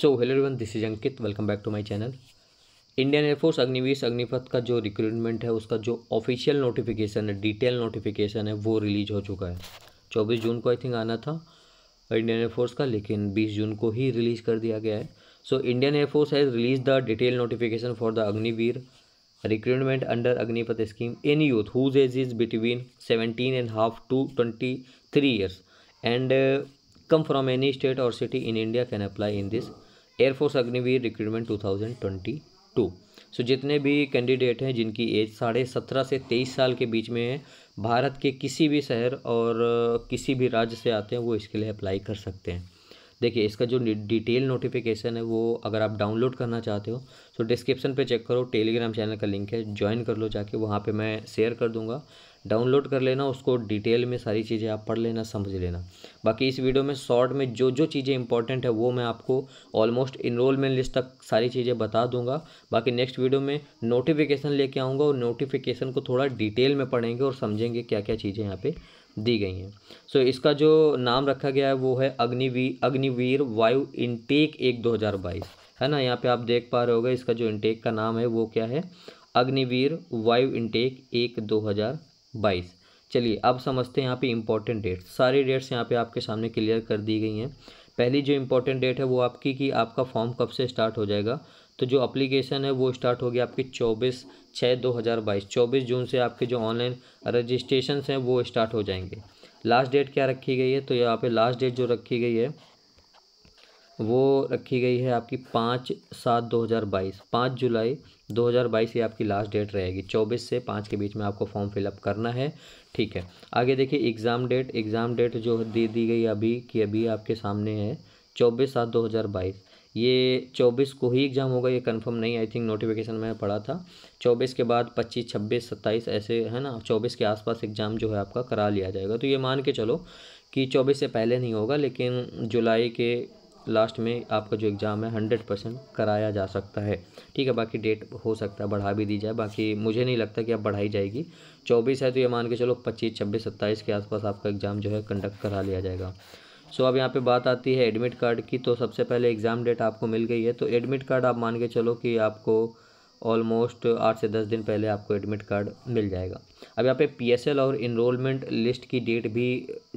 so hello everyone this is Ankit welcome back to my channel Indian air force Agniveer Agnipath का जो recruitment है उसका जो ऑफिशियल नोटिफिकेशन है डिटेल नोटिफिकेशन है वो रिलीज हो चुका है 24 जून को आई थिंक आना था इंडियन एयरफोर्स का लेकिन 20 जून को ही रिलीज़ कर दिया गया है so Indian air force has release the detail notification for the Agniveer recruitment under Agnipath scheme in youth whose age is between seventeen and half to twenty three years and come from any state or city in India can apply in this air force Agniveer recruitment two thousand twenty two so जितने भी candidate हैं जिनकी as साढ़े सत्रह से तेईस साल के बीच में है भारत के किसी भी शहर और किसी भी राज्य से आते हैं वो इसके लिए अप्लाई कर सकते हैं देखिए इसका जो डिटेल नोटिफिकेशन है वो अगर आप डाउनलोड करना चाहते हो तो डिस्क्रिप्शन पे चेक करो टेलीग्राम चैनल का लिंक है ज्वाइन कर लो जाके वहाँ पे मैं शेयर कर दूँगा डाउनलोड कर लेना उसको डिटेल में सारी चीज़ें आप पढ़ लेना समझ लेना बाकी इस वीडियो में शॉर्ट में जो जो चीज़ें इंपॉर्टेंट है वो मैं आपको ऑलमोस्ट इनरोलमेंट लिस्ट तक सारी चीज़ें बता दूंगा बाकी नेक्स्ट वीडियो में नोटिफिकेशन लेके आऊँगा और नोटिफिकेशन को थोड़ा डिटेल में पढ़ेंगे और समझेंगे क्या क्या चीज़ें यहाँ पर दी गई हैं सो so, इसका जो नाम रखा गया है वो है अग्निवीर अग्निवीर वायु इनटेक एक दो है ना यहाँ पे आप देख पा रहे होगा इसका जो इनटेक का नाम है वो क्या है अग्निवीर वायु इनटेक एक दो बाईस चलिए अब समझते हैं यहाँ पे इंपॉर्टेंट डेट सारी डेट्स यहाँ पे आपके सामने क्लियर कर दी गई हैं पहली जो इंपॉर्टेंट डेट है वो आपकी कि आपका फॉर्म कब से स्टार्ट हो जाएगा तो जो अप्लीकेशन है वो स्टार्ट होगी आपकी चौबीस छः दो हज़ार बाईस चौबीस जून से आपके जो ऑनलाइन रजिस्ट्रेशन हैं वो स्टार्ट हो जाएंगे लास्ट डेट क्या रखी गई है तो यहाँ पे लास्ट डेट जो रखी गई है वो रखी गई है आपकी पाँच सात दो हज़ार बाईस पाँच जुलाई दो हज़ार बाईस ये आपकी लास्ट डेट रहेगी चौबीस से पाँच के बीच में आपको फॉर्म फिलअप करना है ठीक है आगे देखिए एग्ज़ाम डेट एग्ज़ाम डेट जो दे दी गई अभी कि अभी आपके सामने है चौबीस सात दो हज़ार बाईस ये चौबीस को ही एग्ज़ाम होगा ये कंफर्म नहीं आई थिंक नोटिफिकेशन में पढ़ा था चौबीस के बाद पच्चीस छब्बीस सत्ताईस ऐसे है ना चौबीस के आसपास एग्ज़ाम जो है आपका करा लिया जाएगा तो ये मान के चलो कि चौबीस से पहले नहीं होगा लेकिन जुलाई के लास्ट में आपका जो एग्ज़ाम है हंड्रेड परसेंट कराया जा सकता है ठीक है बाकी डेट हो सकता है बढ़ा भी दी जाए बाकी मुझे नहीं लगता कि अब बढ़ाई जाएगी चौबीस है तो ये मान के चलो पच्चीस छब्बीस सत्ताईस के आसपास आपका एग्ज़ाम जो है कंडक्ट करा लिया जाएगा सो अब यहाँ पे बात आती है एडमिट कार्ड की तो सबसे पहले एग्ज़ाम डेट आपको मिल गई है तो एडमिट कार्ड आप मान के चलो कि आपको ऑलमोस्ट आठ से दस दिन पहले आपको एडमिट कार्ड मिल जाएगा अब यहाँ पे पीएसएल और इनरोलमेंट लिस्ट की डेट भी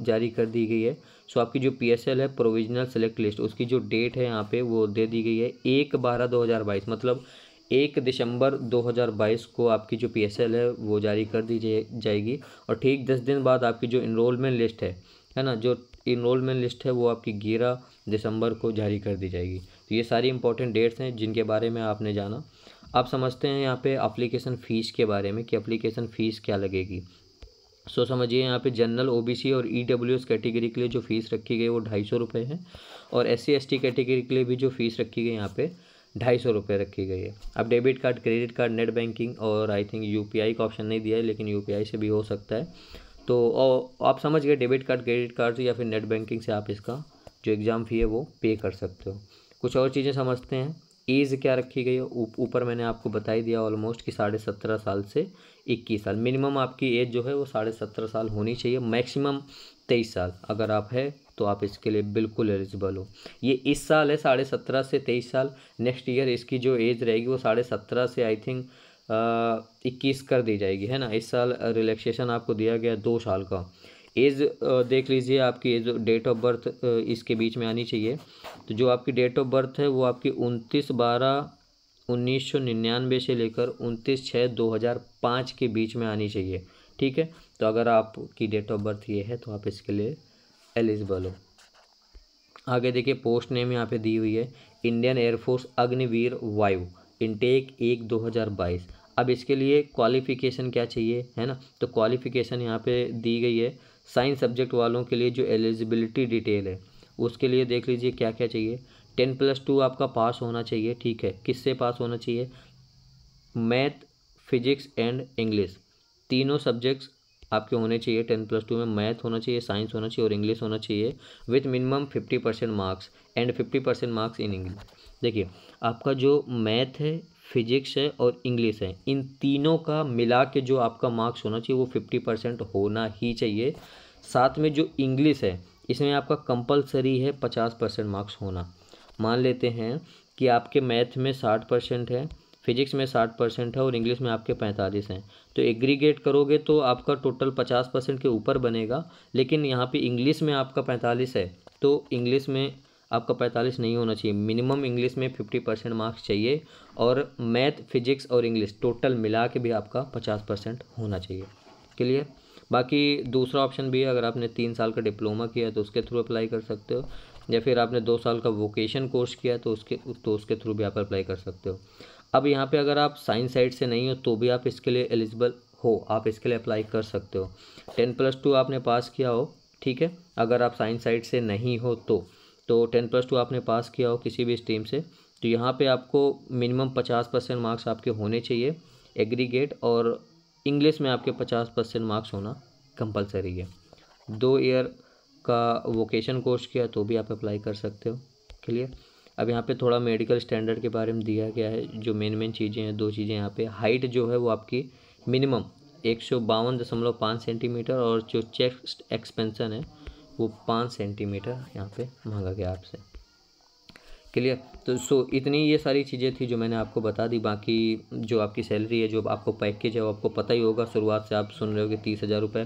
जारी कर दी गई है सो आपकी जो पी है प्रोविजनल सेलेक्ट लिस्ट उसकी जो डेट है यहाँ पे वो दे दी गई है एक बारह दो हज़ार बाईस मतलब एक दिसंबर 2022 को आपकी जो पी है वो जारी कर दी जाएगी और ठीक दस दिन बाद आपकी जो इनरोलमेंट लिस्ट है है ना जो इनरोलमेंट लिस्ट है वो आपकी ग्यारह दिसंबर को जारी कर दी जाएगी तो ये सारी इंपॉर्टेंट डेट्स हैं जिनके बारे में आपने जाना आप समझते हैं यहाँ पे एप्लीकेशन फ़ीस के बारे में कि अप्लीकेशन फ़ीस क्या लगेगी सो so, समझिए यहाँ पे जनरल ओबीसी और ई डब्ल्यू एस कैटेगरी के लिए जो फीस रखी गई वो ढाई सौ रुपये है और S C S T category के लिए भी जो फीस रखी गई यहाँ पे ढाई सौ रुपये रखी गई है अब debit card credit card net banking और I think U P I का ऑप्शन नहीं दिया है लेकिन यू पी आई से भी हो सकता है तो आप समझ गए डेबिट कार्ड क्रेडिट कार्ड से या फिर नेट बैंकिंग से आप इसका जो एग्ज़ाम फ़ी है वो पे कर सकते हो कुछ और चीज़ें समझते हैं एज क्या रखी गई है ऊपर मैंने आपको बताई दिया ऑलमोस्ट कि साढ़े सत्रह साल से इक्कीस साल मिनिमम आपकी एज जो है वो साढ़े सत्रह साल होनी चाहिए मैक्सिमम तेईस साल अगर आप है तो आप इसके लिए बिल्कुल एलिजिबल हो ये इस साल है साढ़े सत्रह से तेईस साल नेक्स्ट ईयर इसकी जो एज रहेगी वो साढ़े सत्रह से आई थिंक इक्कीस कर दी जाएगी है ना इस साल रिलैक्सेशन आपको दिया गया दो साल का एज देख लीजिए आपकी एज डेट ऑफ बर्थ इसके बीच में आनी चाहिए तो जो आपकी डेट ऑफ बर्थ है वो आपकी उनतीस बारह उन्नीस सौ निन्यानवे से लेकर उनतीस छः दो हज़ार पाँच के बीच में आनी चाहिए ठीक है तो अगर आपकी डेट ऑफ बर्थ ये है तो आप इसके लिए एलिजिबल हो आगे देखिए पोस्ट नेम यहाँ पे दी हुई है Indian air force Agniveer Vayu intake एक दो हज़ार बाईस अब इसके लिए क्वालिफ़िकेशन क्या चाहिए है ना तो क्वालिफ़िकेशन यहाँ पे दी गई है साइंस सब्जेक्ट वालों के लिए जो एलिजिबिलिटी डिटेल है उसके लिए देख लीजिए क्या क्या चाहिए टेन प्लस टू आपका पास होना चाहिए ठीक है किससे पास होना चाहिए मैथ फिजिक्स एंड इंग्लिश तीनों सब्जेक्ट्स आपके होने चाहिए टेन प्लस टू में मैथ होना चाहिए साइंस होना चाहिए और इंग्लिश होना चाहिए with minimum fifty percent marks and fifty percent marks in English देखिए आपका जो मैथ है फिजिक्स है और इंग्लिश है इन तीनों का मिला के जो आपका मार्क्स होना चाहिए वो फिफ्टी परसेंट होना ही चाहिए साथ में जो इंग्लिश है इसमें आपका कंपलसरी है पचास परसेंट मार्क्स होना मान लेते हैं कि आपके मैथ में साठ परसेंट है फिजिक्स में साठ परसेंट है और इंग्लिश में आपके पैंतालीस हैं तो एग्रीगेट करोगे तो आपका टोटल पचास परसेंट के ऊपर बनेगा लेकिन यहाँ पे इंग्लिश में आपका पैंतालीस है तो इंग्लिश में आपका पैंतालीस नहीं होना चाहिए मिनिमम इंग्लिश में फिफ्टी परसेंट मार्क्स चाहिए और मैथ फिजिक्स और इंग्लिश टोटल मिला के भी आपका पचास परसेंट होना चाहिए क्लियर बाकी दूसरा ऑप्शन भी है अगर आपने तीन साल का डिप्लोमा किया तो उसके थ्रू अप्लाई कर सकते हो या फिर आपने दो साल का वोकेशन कोर्स किया तो उसके तो उसके थ्रू भी आप अप्लाई कर सकते हो अब यहाँ पर अगर आप साइंस साइड से नहीं हो तो भी आप इसके लिए एलिजिबल हो आप इसके लिए अप्लाई कर सकते हो टेन प्लस टू आपने पास किया हो ठीक है अगर आप साइंस साइड से नहीं हो तो तो टेन प्लस टू आपने पास किया हो किसी भी स्ट्रीम से तो यहाँ पे आपको मिनिमम पचास परसेंट मार्क्स आपके होने चाहिए एग्रीगेट और इंग्लिश में आपके पचास परसेंट मार्क्स होना कंपलसरी है दो ईयर का वोकेशन कोर्स किया तो भी आप अप्लाई कर सकते हो क्लियर अब यहाँ पे थोड़ा मेडिकल स्टैंडर्ड के बारे में दिया गया है जो मेन मेन चीज़ें हैं दो चीज़ें यहाँ पे हाइट जो है वो आपकी मिनिमम एक सौ बावन दशमलव पाँच सेंटीमीटर और जो चेस्ट एक्सपेंसन है वो पाँच सेंटीमीटर यहाँ पे मांगा गया आपसे क्लियर तो सो इतनी ये सारी चीज़ें थी जो मैंने आपको बता दी बाकी जो आपकी सैलरी है जो आपको पैकेज है वो आपको पता ही होगा शुरुआत से आप सुन रहे हो कि तीस हज़ार रुपये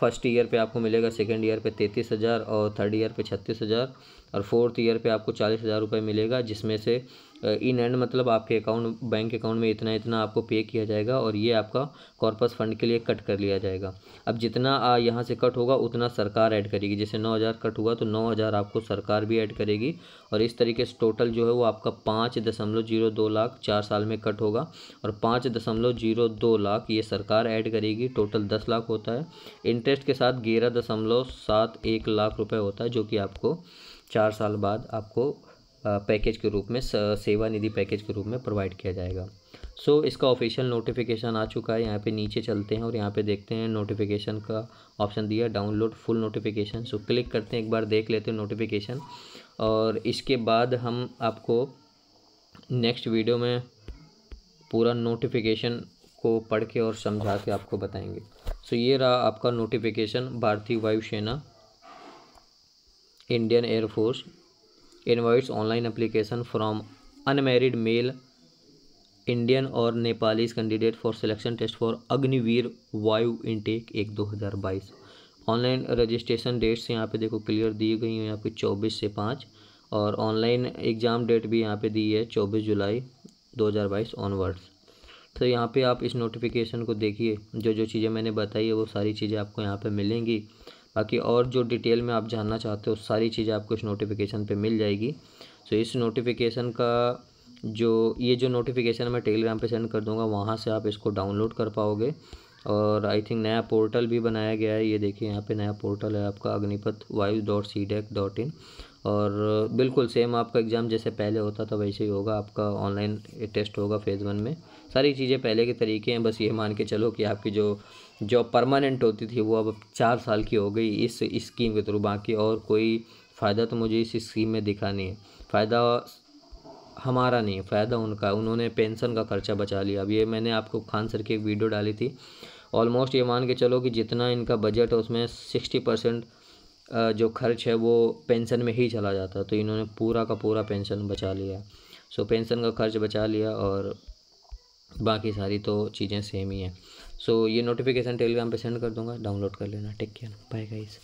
फर्स्ट ईयर पे आपको मिलेगा सेकेंड ईयर पे तैंतीस हज़ार और थर्ड ईयर पे छत्तीस हज़ार और फोर्थ ईयर पे आपको चालीस हज़ार रुपये मिलेगा जिसमें से इन एंड मतलब आपके अकाउंट बैंक अकाउंट में इतना इतना आपको पे किया जाएगा और ये आपका कॉर्पस फंड के लिए कट कर लिया जाएगा अब जितना यहाँ से कट होगा उतना सरकार ऐड करेगी जैसे नौ हज़ार कट हुआ तो नौ हज़ार आपको सरकार भी ऐड करेगी और इस तरीके से टोटल टोटल जो है वो आपका पाँच दशमलव जीरो दो लाख चार साल में कट होगा और पाँच दशमलव जीरो दो लाख ये सरकार ऐड करेगी टोटल दस लाख होता है इंटरेस्ट के साथ ग्यारह दशमलव सात एक लाख रुपए होता है जो कि आपको चार साल बाद आपको पैकेज के रूप में सेवा निधि पैकेज के रूप में प्रोवाइड किया जाएगा सो so, इसका ऑफिशियल नोटिफिकेशन आ चुका है यहाँ पे नीचे चलते हैं और यहाँ पे देखते हैं नोटिफिकेशन का ऑप्शन दिया download full notification so so, click करते हैं एक बार देख लेते हैं नोटिफिकेशन और इसके बाद हम आपको नेक्स्ट वीडियो में पूरा नोटिफिकेशन को पढ़ के और समझा के आपको बताएंगे सो so, ये रहा आपका नोटिफिकेशन भारतीय वायुसेना Indian air force invites online application from unmarried male Indian और Nepalese candidate for selection test for Agniveer Vayu intake एक दो हज़ार बाईस ऑनलाइन रजिस्ट्रेशन डेट्स यहाँ पे देखो क्लियर दी गई हैं यहाँ पे चौबीस से पाँच और ऑनलाइन एग्ज़ाम डेट भी यहाँ पे दी है चौबीस जुलाई 2022 ऑनवर्ड्स तो यहाँ पे आप इस नोटिफिकेशन को देखिए जो जो चीज़ें मैंने बताई है वो सारी चीज़ें आपको यहाँ पे मिलेंगी बाकी और जो डिटेल में आप जानना चाहते हो सारी चीज़ें आपको इस नोटिफिकेशन पर मिल जाएगी सो तो इस नोटिफिकेशन का जो ये जो नोटिफिकेशन मैं टेलीग्राम पे सेंड कर दूँगा वहाँ से आप इसको डाउनलोड कर पाओगे और आई थिंक नया पोर्टल भी बनाया गया है ये देखिए यहाँ पे नया पोर्टल है आपका Agnipath Vayu dot C DAC dot in और बिल्कुल सेम आपका एग्ज़ाम जैसे पहले होता था वैसे ही होगा आपका ऑनलाइन टेस्ट होगा फेज़ वन में सारी चीज़ें पहले के तरीके हैं बस ये मान के चलो कि आपकी जो जॉब परमानेंट होती थी वो अब चार साल की हो गई इस स्कीम के थ्रू बाकी और कोई फ़ायदा तो मुझे इस स्कीम में दिखा नहीं है फ़ायदा हमारा नहीं फ़ायदा उनका उन्होंने पेंशन का खर्चा बचा लिया अब ये मैंने आपको खान सर की एक वीडियो डाली थी ऑलमोस्ट ये मान के चलो कि जितना इनका बजट है उसमें सिक्सटी परसेंट जो खर्च है वो पेंशन में ही चला जाता तो इन्होंने पूरा का पूरा पेंशन बचा लिया सो पेंशन का खर्च बचा लिया और बाकी सारी तो चीज़ें सेम ही हैं सो ये नोटिफिकेशन टेलीग्राम पर सेंड कर दूँगा डाउनलोड कर लेना टेक केयर बाय गाइस